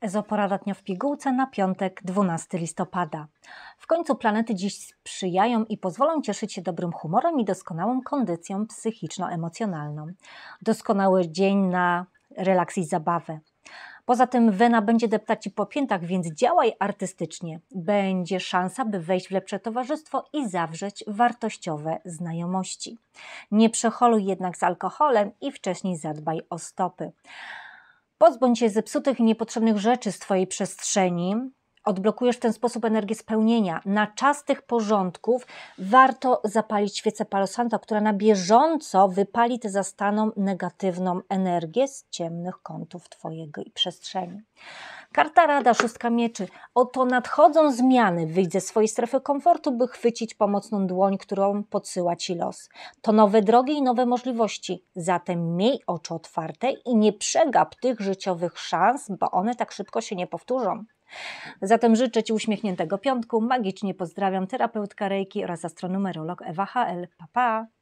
Ezopora dnia w pigułce na piątek, 12 listopada. W końcu planety dziś sprzyjają i pozwolą cieszyć się dobrym humorem i doskonałą kondycją psychiczno-emocjonalną. Doskonały dzień na relaks i zabawę. Poza tym wena będzie deptać ci po piętach, więc działaj artystycznie. Będzie szansa, by wejść w lepsze towarzystwo i zawrzeć wartościowe znajomości. Nie przeholuj jednak z alkoholem i wcześniej zadbaj o stopy. Pozbądź się zepsutych i niepotrzebnych rzeczy z Twojej przestrzeni. Odblokujesz w ten sposób energię spełnienia. Na czas tych porządków warto zapalić świecę palosanta, która na bieżąco wypali tę zastaną negatywną energię z ciemnych kątów Twojego i przestrzeni. Karta rada, szóstka mieczy. Oto nadchodzą zmiany. Wyjdź ze swojej strefy komfortu, by chwycić pomocną dłoń, którą podsyła ci los. To nowe drogi i nowe możliwości. Zatem miej oczy otwarte i nie przegap tych życiowych szans, bo one tak szybko się nie powtórzą. Zatem życzę Ci uśmiechniętego piątku. Magicznie pozdrawiam terapeutka Reiki oraz astronumerolog Ewa HL. Pa, pa!